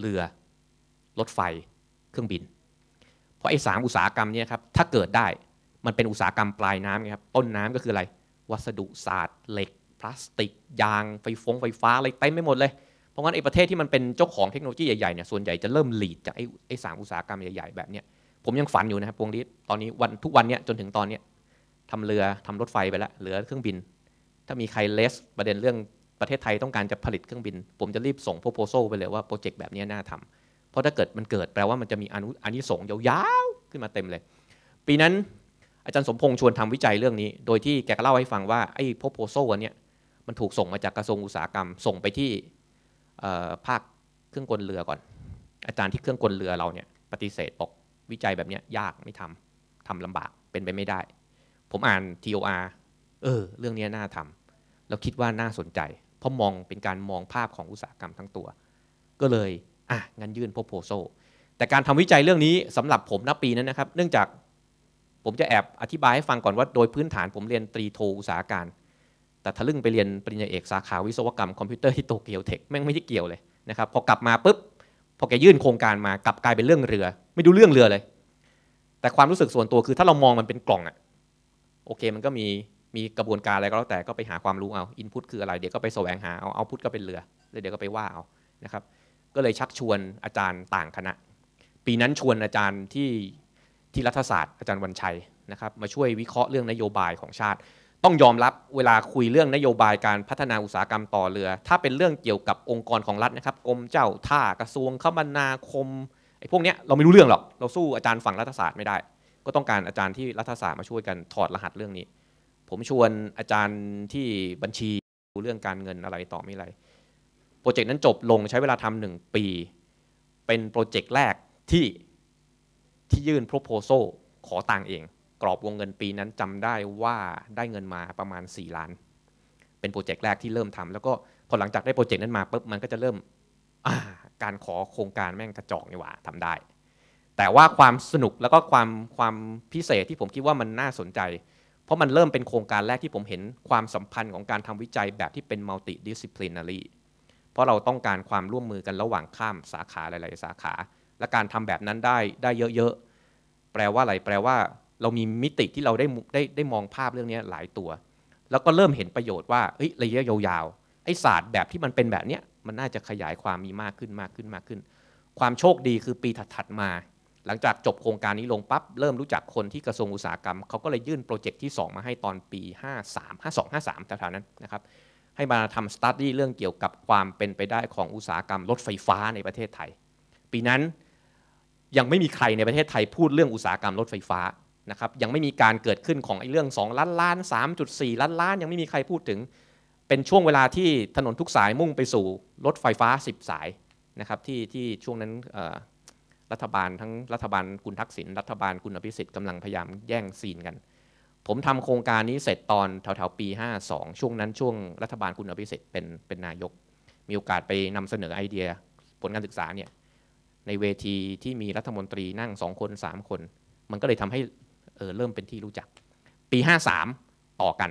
เรือ รถไฟเครื่องบิน เพราะไอ้สามอุตสาหกรรมเนี่ยครับถ้าเกิดได้มันเป็นอุตสาหกรรมปลายน้ำครับต้นน้ำก็คืออะไรวัสดุศาสตร์เหล็กพลาสติกยางไฟฟงไฟฟ้าอะไรเต็ไมไปหมดเลย เพราะงั้นไอ้ประเทศที่มันเป็นเจ้าของเทคโนโลยีใหญ่ๆเนี่ยส่วนใหญ่จะเริ่มหลีดจากไอ้ไอ้สามอุตสาหกรรมใหญ่ๆแบบเนี้ยผมยังฝันอยู่นะครับพวงฤีธิตอนนี้วันทุกวันเนี้ยจนถึงตอนเนี้ยทำเรือทำรถไฟไปแล้ว เหลือเครื่องบิน ถ้ามีใครเลส ประเด็นเรื่องประเทศไทยต้องการจะผลิตเครื่องบิน ผมจะรีบส่งโพโพโซไปเลยว่าโปรเจกต์แบบนี้น่าทำเพราะถ้าเกิดมันเกิดแปลว่ามันจะมีอนุอนิสงยาวๆขึ้นมาเต็มเลย ปีนั้น อาจารย์สมพงษ์ชวนทำวิจัยเรื่องนี้ โดยที่แกก็เล่าให้ฟังว่าไอ้โพโพโซอันเนี้ยมันถูกส่งมาจากกระทรวงอุตสาหกรรมส่งไปที่ภาคเครื่องกลเรือก่อน อาจารย์ที่เครื่องกลเรือเราเนี่ยปฏิเสธบอกวิจัยแบบนี้ยากไม่ทำทำลำบากเป็นไปไม่ได้ ผมอ่าน TOR เออเรื่องนี้น่าทำแล้วคิดว่าน่าสนใจเพราะมองเป็นการมองภาพของอุตสาหกรรมทั้งตัว ก็เลยอ่ะงันยื่นพบโพโซแต่การทำวิจัยเรื่องนี้สำหรับผมนับปีนั้นนะครับ เนื่องจากผมจะแอบอธิบายให้ฟังก่อนว่า โดยพื้นฐานผมเรียนตรีโทอุตสาหการแต่ทะลึ่งไปเรียนปริญญาเอกสาขาวิศวกรรมคอมพิวเตอร์ที่โตเกียวเทคแม่งไม่ได้เกี่ยวเลยนะครับ พอกลับมาปุ๊บพอแกยื่นโครงการมากลับกลายเป็นเรื่องเรือ ไม่ดูเรื่องเรือเลย แต่ความรู้สึกส่วนตัวคือ ถ้าเรามองมันเป็นกล่องอะโอเคมันก็มีมีกระบวนการอะไรก็แล้วแต่ก็ไปหาความรู้เอาอินพุตคืออะไรเดี๋ยวก็ไปแสวงหาเอาเอาพุตก็เป็นเรือแล้วเดี๋ยวก็ไปว่าเอานะครับ ก็เลยชักชวนอาจารย์ต่างคณะ ปีนั้นชวนอาจารย์ที่ที่รัฐศาสตร์อาจารย์วันชัยนะครับมาช่วยวิเคราะห์เรื่องนโยบายของชาติต้องยอมรับเวลาคุยเรื่องนโยบายการพัฒนาอุตสาหกรรมต่อเรือ ถ้าเป็นเรื่องเกี่ยวกับองค์กรของรัฐนะครับ กรมเจ้าท่ากระทรวงคมนาคมไอ้พวกเนี้ยเราไม่รู้เรื่องหรอกเราสู้อาจารย์ฝั่งรัฐศาสตร์ไม่ได้ ก็ต้องการอาจารย์ที่รัฐศาสตร์มาช่วยกันถอดรหัสเรื่องนี้ ผมชวนอาจารย์ที่บัญชีูเรื่องการเงินอะไรต่อไม่ไรโปรเจกต์นั้นจบลงใช้เวลาทำหนึ่งปี เป็นโปรเจกต์แรกที่ที่ยื่นโปรโพโซขอตังเองกรอบวงเงินปีนั้นจำได้ว่าได้เงินมาประมาณ4ล้าน เป็นโปรเจกต์แรกที่เริ่มทำ แล้วก็พอหลังจากได้โปรเจกต์นั้นมาปุ๊บมันก็จะเริ่มการขอโครงการแม่งกระจอกนี่หว่าทำได้ แต่ว่าความสนุกแล้วก็ความความพิเศษที่ผมคิดว่ามันน่าสนใจ เพราะมันเริ่มเป็นโครงการแรกที่ผมเห็น ความสัมพันธ์ของการทำวิจัยแบบที่เป็นมัลติดิสซิปลินารีเพราะเราต้องการความร่วมมือกันระหว่างข้ามสาขาหลาย ๆ สาขา และการทำแบบนั้นได้ได้เยอะๆแปลว่าอะไรแปลว่าเรามีมิติที่เราได้ได้ได้มองภาพเรื่องนี้หลายตัว แล้วก็เริ่มเห็นประโยชน์ว่าเฮ้ยระยะยาวๆ ไอ้ศาสตร์แบบที่มันเป็นแบบเนี้ยมันน่าจะขยายความมีมากขึ้นมากขึ้นมากขึ้น ความโชคดีคือปีถัดๆมา หลังจากจบโครงการนี้ลงปับ๊บ เริ่มรู้จักคนที่กระทรวงอุตสาหกรรม เขาก็เลยยื่นโปรเจกต์ที่ 2 มาให้ตอนปี 53 52 53แถวๆนั้นนะครับให้มาทำสตัทดี้เรื่องเกี่ยวกับความเป็นไปได้ของอุตสาหกรรมรถไฟฟ้าในประเทศไทย ปีนั้นยังไม่มีใครในประเทศไทย พูดเรื่องอุตสาหกรรมรถไฟฟ้านะครับยังไม่มีการเกิดขึ้นของไอ้เรื่อง 2 ล้านล้าน 3.4 ล้านล้านยังไม่มีใครพูดถึง เป็นช่วงเวลาที่ถนนทุกสายมุ่งไปสู่รถไฟฟ้า 10 สายนะครับที่ที่ช่วงนั้นรัฐบาลทั้งรัฐบาลคุณทักษิณรัฐบาลคุณอภิสิทธิ์กำลังพยายามแย่งซีนกัน ผมทำโครงการนี้เสร็จตอนแถวๆปี 52 ช่วงนั้นช่วงรัฐบาลคุณอภิสิทธิ์เป็นเป็นนายก มีโอกาสไปนำเสนอไอเดียผลการศึกษาเนี่ยในเวทีที่มีรัฐมนตรีนั่งสองคน 3 คน มันก็เลยทำให้เออ เริ่มเป็นที่รู้จักปี 53 ต่อกัน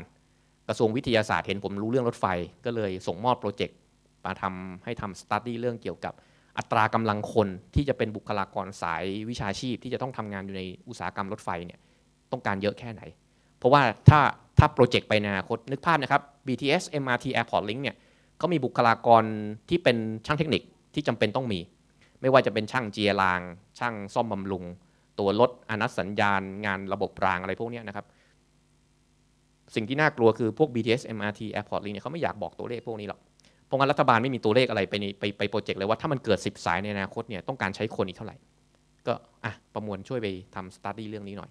กระทรวงวิทยาศาสตร์เห็นผมรู้เรื่องรถไฟ ก็เลยส่งมอบโปรเจกต์ มาทำให้ทำสตัตดี้เรื่องเกี่ยวกับ อัตรากำลังคนที่จะเป็นบุคลากรสายวิชาชีพที่จะต้องทำงานอยู่ในอุตสาหกรรมรถไฟเนี่ยต้องการเยอะแค่ไหน เพราะว่าถ้าถ้าโปรเจกต์ไปในอนาคตนึกภาพนะครับ BTS MRT Airport Link เนี่ยเขามีบุคลากรที่เป็นช่างเทคนิคที่จำเป็นต้องมี ไม่ว่าจะเป็นช่างเจียราง ช่างซ่อมบำรุงตัวรถอนัสัญญาณงานระบบรางอะไรพวกนี้นะครับ สิ่งที่น่ากลัวคือพวก BTS MRT Airport Link เนี่ยเขาไม่อยากบอกตัวเลขพวกนี้หรอก เพราะงั้นรัฐบาลไม่มีตัวเลขอะไร ไปไปไปโปรเจกต์เลยว่าถ้ามันเกิด10สายในอนาคตเนี่ยต้องการใช้คนอีกเท่าไหร่ ก็อ่ะประมวลช่วยไปทำสตัตดี้เรื่องนี้หน่อย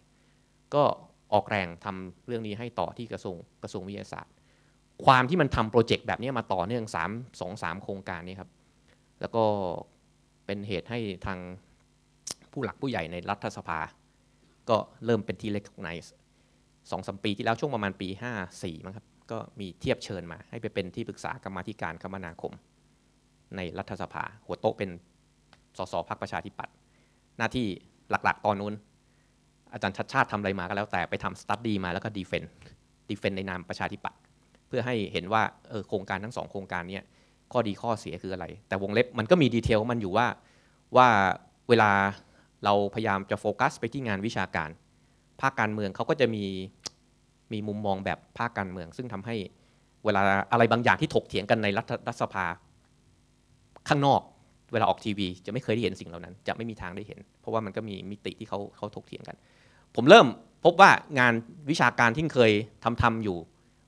ก็ออกแรงทำเรื่องนี้ให้ต่อที่กระทรวงกระทรวงวิทยาศาสตร์ ความที่มันทำโปรเจกต์แบบนี้มาต่อเนื่อง3 2 3โครงการนี้ครับแล้วก็เป็นเหตุให้ทางผู้หลักผู้ใหญ่ในรัฐสภา ก็เริ่มเป็นที่เล็กของนายสองสมปีที่แล้วช่วงประมาณปี 54 มั้งครับ ก็มีเทียบเชิญมา ให้ไปเป็นที่ปรึกษากรรมธิการคมนาคม ในรัฐสภา หัวโต๊ะเป็นสสพักประชาธิปัตย์หน้าที่หลัก ๆ ตอนนู้น อาจารย์ชัดชาติทำอะไรมาก็แล้วแต่ไปทำสตัดดี้มาแล้วก็ดีเฟนดีเฟนในนามประชาธิปัตย์เพื่อให้เห็นว่าออโครงการทั้งสองโครงการนี้ข้อดีข้อเสียคืออะไร แต่วงเล็บมันก็มีดีเทลมันอยู่ว่าว่าเวลาเราพยายามจะโฟกัส ไปที่งานวิชาการ ภาคการเมืองเขาก็จะมีมีมุมมองแบบภาคการเมือง ซึ่งทำให้เวลาอะไรบางอย่างที่ถกเถียงกันในรัฐสภาข้างนอก เวลาออกทีวีจะไม่เคยได้เห็นสิ่งเหล่านั้น จะไม่มีทางได้เห็นเพราะว่ามันก็มีมิติที่เขาเขาถกเถียงกัน ผมเริ่มพบว่างานวิชาการที่เคยทำทำอยู่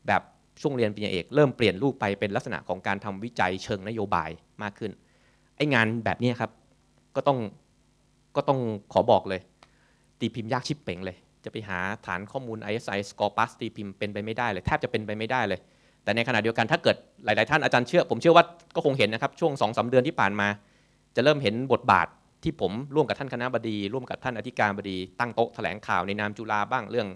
แบบช่วงเรียนปริญญาเอกเริ่มเปลี่ยนรูปไปเป็นลักษณะของการทำวิจัยเชิงนโยบายมากขึ้นไอ้งานแบบนี้ครับก็ต้องก็ต้องขอบอกเลยตีพิมพ์ยากชิบเป๋งเลย จะไปหาฐานข้อมูล ISI Scopus ตีพิมพ์เป็นไปไม่ได้เลยแทบจะเป็นไปไม่ได้เลย แต่ในขณะเดียวกันถ้าเกิดหลาย ๆ ท่านอาจารย์เชื่อ ผมเชื่อว่าก็คงเห็นนะครับ ช่วง2อสเดือนที่ผ่านมา จะเริ่มเห็นบทบาทที่ผมร่วมกับท่านคณะบดี ร่วมกับท่านอธิการบดี ตั้งโต๊ะแถลงข่าวในนามจุฬาบ้างเรื่อง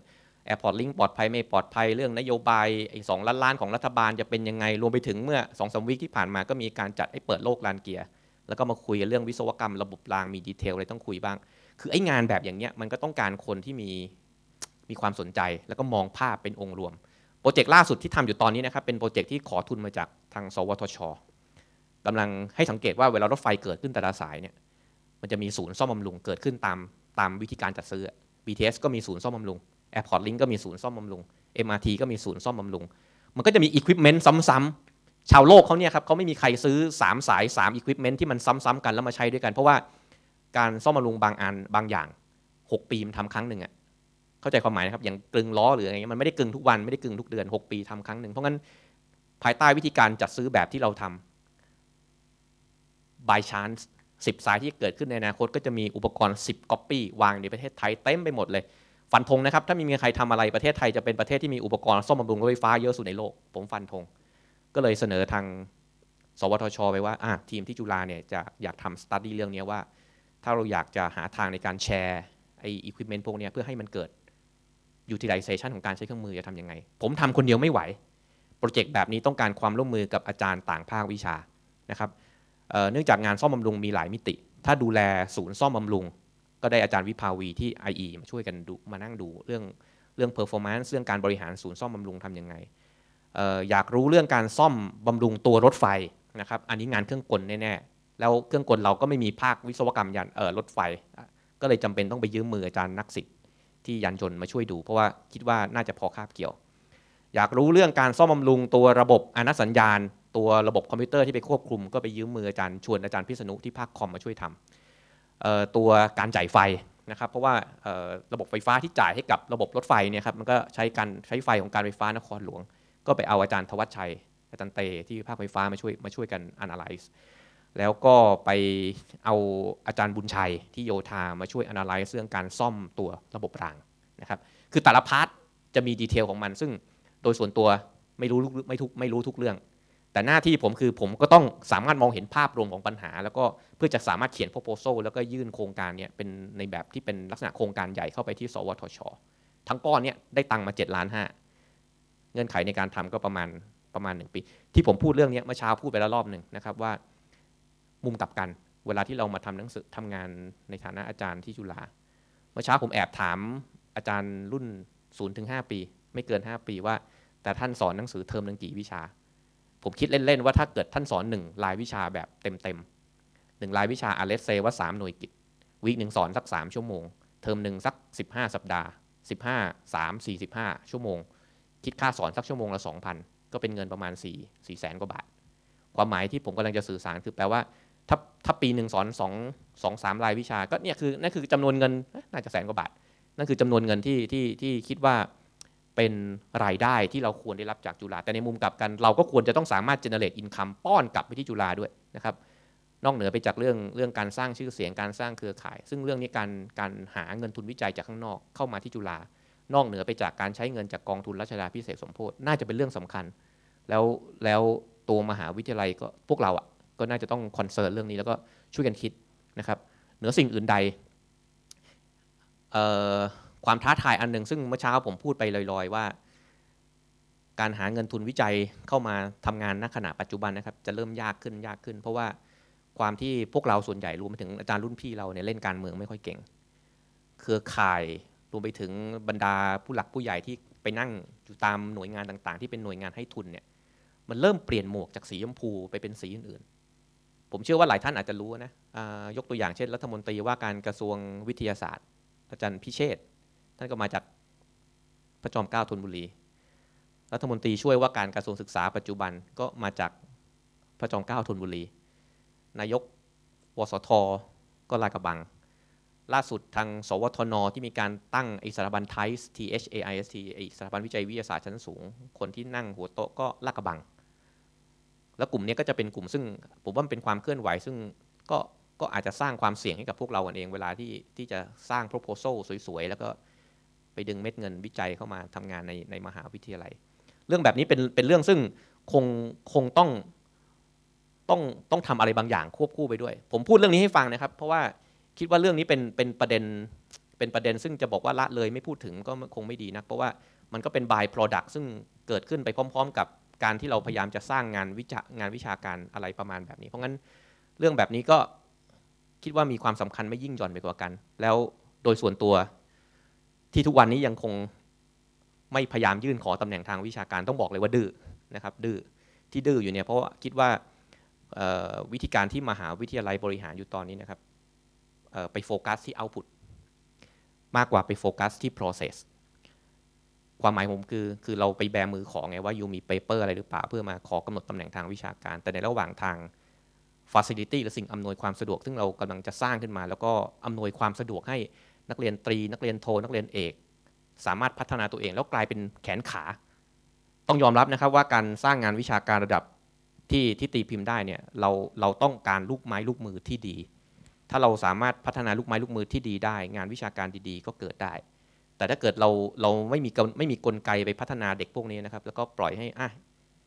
แอร์พอร์ตลิงปลอดภัยไม่ปลอดภัยเรื่องนโยบายไอ้สองล้านล้านของรัฐบาลจะเป็นยังไงรวมไปถึงเมื่อสองสามวิคที่ผ่านมาก็มีการจัดให้เปิดโลกลานเกียร์แล้วก็มาคุยเรื่องวิศวกรรมระบบรางมีดีเทลอะไรต้องคุยบ้าง คือไอ้งานแบบอย่างเนี้ยมันก็ต้องการคนที่มีมีความสนใจแล้วก็มองภาพเป็นองค์รวม โปรเจกต์ล่าสุดที่ทำอยู่ตอนนี้นะครับเป็นโปรเจกต์ที่ขอทุนมาจากทางสวทชกำลังให้สังเกตว่าเวลารถไฟเกิดขึ้นแต่ละสายเนี่ยมันจะมีศูนย์ซ่อมบำรุงเกิดขึ้นตาม ตามวิธีการจัดซื้อ BTS ก็มีศูนย์ซ่อมบำรุง Airport Link ก็มีศูนย์ซ่อมบำรุง MRT ก็มีศูนย์ซ่อมบำรุง มันก็จะมีอุปกรณ์ซ้ำชาวโลกเขาเนี่ยครับเขาไม่มีใครซื้อ 3 สาย3 equipment ที่มันซ้ำๆกันแล้วมาใช้ด้วยกัน เพราะว่าการซ่อมบำรุงบางอันบางอย่าง 6 ปีมันทำครั้งหนึ่งอะ่ะเข้าใจความหมายนะครับอย่างกลึงล้อหรืออะไรเงี้ยมันไม่ได้กลึงทุกวันไม่ได้กลึงทุกเดือน 6 ปีทำครั้งหนึ่งเพราะงั้นภายใต้วิธีการจัดซื้อแบบที่เราทำ by chance 10 สายที่เกิดขึ้นในอนาคต ก็จะมีอุปกรณ์ 10 copy วางในประเทศไทยเต็มไปหมดเลย ฟันธงนะครับถ้ามีใครทำอะไรประเทศไทยจะเป็นประเทศที่มีอุปกรณ์ซ่อมบำรุงรถไฟฟ้าเยอะสุดในโลก ผมฟันธงก็เลยเสนอทาง สวทช ไปว่าทีมที่จุฬาเนี่ยจะอยากทำสตัดดี้เรื่องนี้ว่า ถ้าเราอยากจะหาทางในการแชร์ไอ้อุปกรณ์พวกนี้เพื่อให้มันเกิดยูทิลิเซชันของการใช้เครื่องมือ จะทำยังไง ผมทำคนเดียวไม่ไหว โปรเจกต์แบบนี้ต้องการความร่วมมือกับอาจารย์ต่างภาควิชานะครับเนื่องจากงานซ่อมบำรุงมีหลายมิติ ถ้าดูแลศูนย์ซ่อมบำรุง ก็ได้อาจารย์วิภาวีที่ IE มาช่วยกันดูมานั่งดูเรื่องเรื่อง performance เรื่องการบริหารศูนย์ซ่อมบำรุงทำยังไงอยากรู้เรื่องการซ่อมบำรุงตัวรถไฟนะครับ อันนี้งานเครื่องกลแน่ๆแล้วเครื่องกลเราก็ไม่มีภาควิศวกรรมยานรถไฟ ก็เลยจำเป็นต้องไปยืมมืออาจารย์นักศิษย์ที่ยานชนมาช่วยดู เพราะว่าคิดว่าน่าจะพอคาบเกี่ยว อยากรู้เรื่องการซ่อมบำรุงตัวระบบอนัสัญญาณ ตัวระบบคอมพิวเตอร์ที่ไปควบคุม ก็ไปยืมมืออาจารย์ชวนอาจารย์พิษณุที่ภาคคอมมาช่วยทำตัวการจ่ายไฟนะครับ เพราะว่าระบบไฟฟ้าที่จ่ายให้กับระบบรถไฟเนี่ยครับมันก็ใช้การใช้ไฟของการไฟฟ้านครหลวงก็ไปเอาอาจารย์ทวัชชัยอาจารย์เต ที่ภาคไฟฟ้ามาช่วยมาช่วยกัน analyze แล้วก็ไปเอาอาจารย์บุญชัยที่โยธามาช่วย analyze เรื่องการซ่อมตัวระบบรางนะครับคือแต่ละพาร์ทจะมีดีเทลของมันซึ่งโดยส่วนตัวไม่รู้ไม่ทุกไม่รู้ทุกเรื่อง แต่หน้าที่ผมคือผมก็ต้องสามารถมองเห็นภาพรวมของปัญหา แล้วก็เพื่อจะสามารถเขียนโปรโพโซแล้วก็ยื่นโครงการเนี่ยเป็นในแบบที่เป็นลักษณะโครงการใหญ่เข้าไปที่ สวทช ทั้งก้อนเนี่ยได้ตังมา 7 ล้านห้าเงื่อนไขในการทำก็ประมาณประมาณหนึ่งปี ที่ผมพูดเรื่องนี้เมื่อเช้าพูดไปแล้วรอบหนึ่งนะครับว่า มุมกลับกันเวลาที่เรามาทำหนังสือทำงานในฐานะอาจารย์ที่จุฬาเมื่อเช้าผมแอบถามอาจารย์รุ่น0ถึงหปีไม่เกิน 5 ปีว่าแต่ท่านสอนหนังสือเทอมหนึ่งกี่วิชา ผมคิดเล่น ๆ ว่าถ้าเกิดท่านสอนหนึ่งรายวิชาแบบเต็มๆหนึ่งรายวิชาอาเลสเซว่า3หน่วยกิจวีคหนึ่งสอนสัก3ชั่วโมง เทอมหนึ่งสัก 15 สัปดาห์15 3 45ชั่วโมงคิดค่าสอนสักชั่วโมงละสองพันก็เป็นเงินประมาณ4ี่สี่แสนกว่าบาท ความหมายที่ผมกำลังจะสื่อสารคือแปลว่า ถ้าถ้าปีหนึ่งสอนสองสองสามรายวิชา ก็เนี่ยคือนั่นคือจำนวนเงินน่าจะแสนกว่าบาท นั่นคือจำนวนเงินที่ที่ที่คิดว่าเป็นรายได้ที่เราควรได้รับจากจุฬาแต่ในมุมกลับกันเราก็ควรจะต้องสามารถเจเนเรตอินคัมป้อนกลับไปที่จุฬาด้วยนะครับนอกเหนือไปจากเรื่องเรื่องการสร้างชื่อเสียงการสร้างเครือข่าย ซึ่งเรื่องนี้การการหาเงินทุนวิจัยจากข้างนอกเข้ามาที่จุฬานอกเหนือไปจากการใช้เงินจากกองทุนรัชดาพิเศษสมโพธิน่าจะเป็นเรื่องสำคัญแล้วแล้วตัวมหาวิทยาลัยก็พวกเราอ่ะก็น่าจะต้องคอนเซิร์นเรื่องนี้แล้วก็ช่วยกันคิดนะครับ เหนือสิ่งอื่นใด ความท้าทายอันหนึ่งซึ่งเมื่อเช้าผมพูดไปลอยๆ ว่า การหาเงินทุนวิจัยเข้ามาทำงานณขณะปัจจุบันนะครับจะเริ่มยากขึ้นยากขึ้น เพราะว่าความที่พวกเราส่วนใหญ่รวมไปถึงอาจารย์รุ่นพี่เราเนี่ยเล่นการเมืองไม่ค่อยเก่ง เครือข่ายรวมไปถึงบรรดาผู้หลักผู้ใหญ่ที่ไปนั่งอยู่ตามหน่วยงานต่างๆ ที่เป็นหน่วยงานให้ทุนเนี่ยมันเริ่มเปลี่ยนหมวกจากสีชมพูไปเป็นสีอื่นๆ ผมเชื่อว่าหลายท่านอาจจะรู้นะยกตัวอย่างเช่นรัฐมนตรีว่าการกระทรวงวิทยาศาสตร์ อาจารย์พิเชษท่านก็มาจากพระจอมเกล้าธนบุรีรัฐมนตรีช่วยว่าการกระทรวงศึกษาปัจจุบันก็มาจากพระจอมเกล้าธนบุรี นายกวสทก็ลากระบังล่าสุดทาง สวทน ที่มีการตั้งไอสถาบันไทส์ THAIST ไอสถาบันวิจัยวิทยาศาสตร์ชั้นสูง คนที่นั่งหัวโต๊ะก็ลากกระบัง แล้วกลุ่มนี้ก็จะเป็นกลุ่มซึ่ง ผมว่าเป็นความเคลื่อนไหวซึ่งก็ก็อาจจะสร้างความเสี่ยงให้กับพวกเราเองเวลาที่ที่จะสร้าง proposal สวยๆ แล้วก็ไปดึงเม็ดเงินวิจัยเข้ามาทำงานในในมหาวิทยาลัย เรื่องแบบนี้เป็นเป็นเรื่องซึ่งคงคงต้องต้องต้องทำอะไรบางอย่างควบคู่ไปด้วย ผมพูดเรื่องนี้ให้ฟังนะครับ เพราะว่าคิดว่าเรื่องนี้เป็นเป็นประเด็นเป็นประเด็น ซึ่งจะบอกว่าละเลยไม่พูดถึงก็คงไม่ดีนะเพราะว่ามันก็เป็นบายโปรดักซึ่งเกิดขึ้นไปพร้อม ๆ กับการที่เราพยายามจะสร้างงานวิชางานวิชาการอะไรประมาณแบบนี้ เพราะงั้นเรื่องแบบนี้ก็คิดว่ามีความสำคัญไม่ยิ่งหย่อนไปกว่ากัน แล้วโดยส่วนตัวที่ทุกวันนี้ยังคงไม่พยายามยื่นขอตำแหน่งทางวิชาการต้องบอกเลยว่าดื้อนะครับดื้อที่ดื้ออยู่เนี่ยเพราะว่าคิดว่าวิธีการที่มหาวิทยาลัยบริหารอยู่ตอนนี้นะครับไปโฟกัสที่ output มากกว่าไปโฟกัสที่ process ความหมายผมคือ คือเราไปแบมือของไงว่ายูมีเปเปอร์อะไรหรือเปล่าเพื่อมาขอกำหนดตำแหน่งทางวิชาการ แต่ในระหว่างทาง facility หรือสิ่งอำนวยความสะดวก ซึ่งเรากำลังจะสร้างขึ้นมา แล้วก็อำนวยความสะดวกให้นักเรียนตรี นักเรียนโทนักเรียนเอก สามารถพัฒนาตัวเองแล้วกลายเป็นแขนขาต้องยอมรับนะครับว่าการสร้างงานวิชาการระดับที่ที่ตีพิมพ์ได้เนี่ยเราเราต้องการลูกไม้ลูกมือที่ดีถ้าเราสามารถพัฒนาลูกไม้ลูกมือที่ดีได้ งานวิชาการดีๆ ก็เกิดได้ แต่ถ้าเกิดเราเราไม่มีไม่มีกลไกไปพัฒนาเด็กพวกนี้นะครับ แล้วก็ปล่อยให้อ่ะ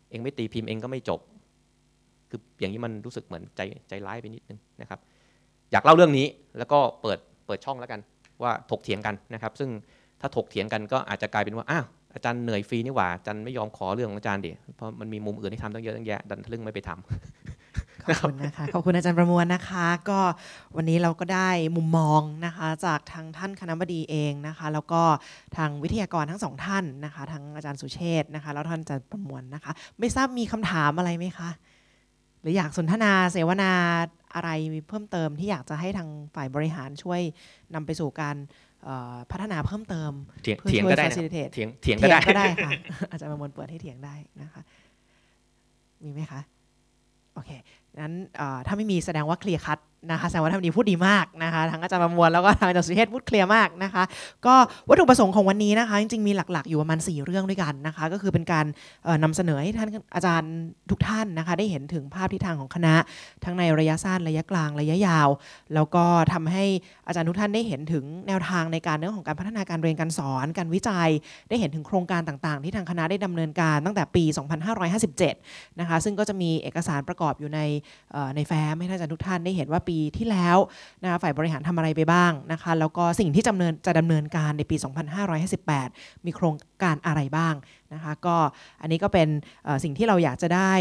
เองไม่ตีพิมพ์เองก็ไม่จบ คืออย่างนี้มันรู้สึกเหมือนใจใจร้ายไปนิดนึงนะครับ อยากเล่าเรื่องนี้แล้วก็เปิดเปิดช่องแล้วกันว่าถกเถียงกันนะครับ ซึ่งถ้าถกเถียงกันก็อาจจะกลายเป็นว่าอ้าวอาจารย์เหนื่อยฟรีนี่หว่าอาจารย์ไม่ยอมขอเรื่องของอาจารย์ดิเพราะมันมีมุมอื่นให้ทำตั้งเยอะตั้งแยะดันทะลึ่งไม่ไปทำขอบคุณนะคะขอบคุณอาจารย์ประมวลนะคะ ก็วันนี้เราก็ได้มุมมองนะคะจากทางท่านคณะบดีเองนะคะ แล้วก็ทางวิทยากรทั้งสองท่านนะคะทั้งอาจารย์สุเชษนะคะแล้วท่านอาจารย์ประมวลนะคะไม่ทราบมีคำถามอะไรไหมคะหรืออยากสนทนาเสวนาอะไรเพิ่มเติมที่อยากจะให้ทางฝ่ายบริหารช่วยนำไปสู่การพัฒนาเพิ่มเติมเถียงก็ได้เถียงเถียงก็ได้ค่ะอาจารย์ประมวลเปิดให้เถียงได้นะคะ มีไหมคะโอเคนั้นถ้าไม่มีแสดงว่าเคลียร์คัตนะคะแสดงว่าท่านนี้พูดดีมากนะคะ ทั้งอาจารย์ประมวลแล้วก็ทางอาจารย์สุเทพพูดเคลียร์มากนะคะ ก็วัตถุประสงค์ของวันนี้นะคะจริงๆมีหลักๆ อยู่ประมาณ4เรื่องด้วยกันนะคะก็คือเป็นการนำเสนอให้ท่านอาจารย์ทุกท่านนะคะได้เห็นถึงภาพทิศทางของคณะ ทั้งในระยะสั้นระยะกลางระยะยาวแล้วก็ทำให้อาจารย์ทุกท่านได้เห็นถึงแนวทางในการเรื่องของการพัฒนาการเรียนการสอน การวิจัยได้เห็นถึงโครงการต่างๆ ที่ทางคณะได้ดำเนินการตั้งแต่ปี 2557นะคะซึ่งก็จะมีเอกสารประกอบอยู่ในในแฟ้มให้ท่านอาจารย์ทุกท่านได้เห็นว่าปีีที่แล้วนะฝ่ายบริหารทำอะไรไปบ้างนะคะแล้วก็สิ่งที่จำเนินจะดำเนินการในปี 2558มีโครงการอะไรบ้างะคะก็อันนี้ก็เป็นสิ่งที่เราอยากจะได้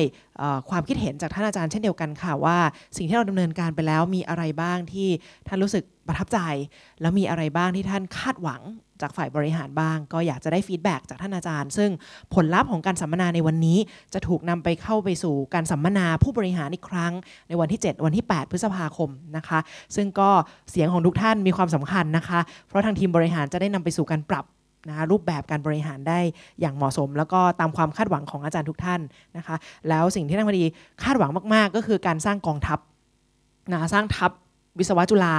ความคิดเห็นจากท่านอาจารย์เช่นเดียวกันค่ะว่าสิ่งที่เราดำเนินการไปแล้ว มีอะไรบ้างที่ท่านรู้สึกประทับใจ แล้วมีอะไรบ้างที่ท่านคาดหวังจากฝ่ายบริหารบ้าง ก็อยากจะได้ฟีดแบ็จากท่านอาจารย์ ซึ่งผลลัพธ์ของการสัมมนาในวันนี้ จะถูกนำไปเข้าไปสู่การสัมมนาผู้บริหารอีกครั้งในวันที่ 7 วันที่ 8 พฤษภาคมนะคะซึ่งก็เสียงของทุกท่านมีความสำคัญนะคะเพราะทางทีมบริหารจะได้นำไปสู่การปรับนะรูปแบบการบริหารได้อย่างเหมาะสม แล้วก็ตามความคาดหวังของอาจารย์ทุกท่านนะคะแล้วสิ่งที่นักวิดีคาดหวังมากๆก็คือการสร้างกองทัพนะสร้างทัพวิศวะจุฬา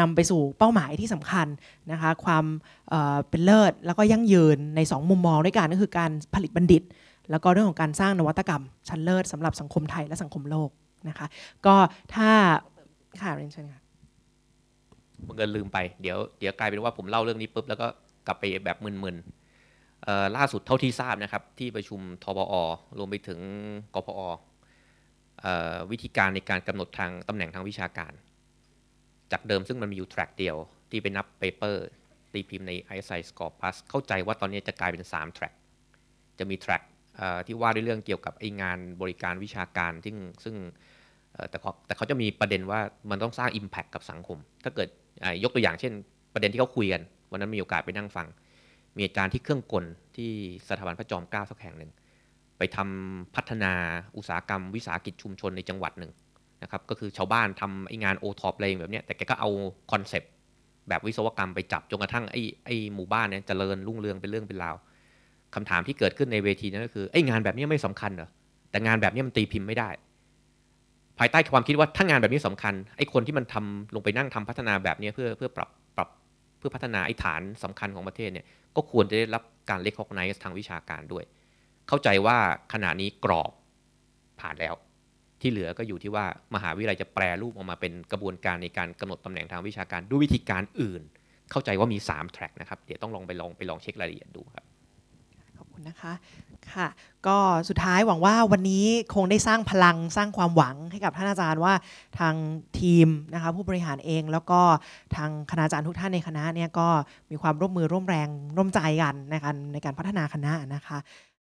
นำไปสู่เป้าหมายที่สำคัญนะคะความเเป็นเลิศ แล้วก็ยั่งยืนใน2มุมมองด้วยกันก็คือการผลิตบัณฑิต แล้วก็เรื่องของการสร้างนวัตกรรมชั้นเลิศสำหรับสังคมไทยและสังคมโลกนะคะก็ถ้าค่ะเรนเชนค่ะงเอินลืมไปเดี๋ยวเดี๋ยวกลายเป็นว่าผมเล่าเรื่องนี้ปุ๊บแล้วก็กลับไปแบบมึนๆล่าสุดเท่าที่ทราบนะครับที่ประชุมทบอรวมไปถึงกพอวิธีการในการกำหนดทางตำแหน่งทางวิชาการ จากเดิมซึ่งมันมีอยู่แทร็กเดียว ที่ไปนับเปเปอร์ตีพิมพ์ใน i s i Score Plus เข้าใจว่าตอนนี้จะกลายเป็น3แทร็กจะมีแทร็กที่ว่าด้วยเรื่องเกี่ยวกับ ไอ้งานบริการวิชาการ ซึ่งซึ่งแต่เขาแต่เขาจะมีประเด็นว่ามันต้องสร้าง Impact กับสังคม ถ้าเกิดยกตัวอย่างเช่นประเด็นที่เขาคุยกันวันนั้นมีโอกาสไปนั่งฟัง มีอาจารย์ที่เครื่องกล ที่สถาบันพระจอมเกล้าสักแห่งหนึ่ง ไปทำพัฒนาอุตสาหกรรมวิสาหกิจชุมชนในจังหวัดหนึ่งนะครับก็คือชาวบ้านทำไอ้งานโอท็อปอะไรแบบนี้ แต่แกก็เอาคอนเซปต์แบบวิศวกรรมไปจับจนกระทั่งไอ้ไอ้หมู่บ้านเนี่ยเจริญรุ่งเรืองเป็นเรื่องเป็นราวคำถามที่เกิดขึ้นในเวทีนั้นก็คือไอ้งานแบบนี้ไม่สำคัญเหรอแต่งานแบบนี้มันตีพิมพ์ไม่ได้ ภายใต้ความคิดว่าถ้างานแบบนี้สำคัญไอ้คนที่มันทำลงไปนั่งทำพัฒนาแบบนี้เพื่อเพื่อปรับพื่อพัฒนาไอ้ฐานสำคัญของประเทศเนี่ยก็ควรจะได้รับการเล็กคอกไนส์ทางวิชาการด้วย เข้าใจว่าขณะนี้กรอบผ่านแล้ว ที่เหลือก็อยู่ที่ว่ามหาวิทยาลัยจะแปรรูปออกมาเป็นกระบวนการในการกำหนดตำแหน่งทางวิชาการด้วยวิธีการอื่น เข้าใจว่ามี3แทร็กนะครับเดี๋ยวต้องลองไปลองไปลองเช็ครายละเอียดดูครับ ขอบคุณนะคะค่ะก็สุดท้ายหวังว่าวันนี้คงได้สร้างพลังสร้างความหวังให้กับท่านอาจารย์ว่าทางทีมนะคะผู้บริหารเองแล้วก็ทางคณาจารย์ทุกท่านในคณะเนี่ยก็มีความร่วมมือร่วมแรงร่วมใจกันในการในการพัฒนาคณะนะคะ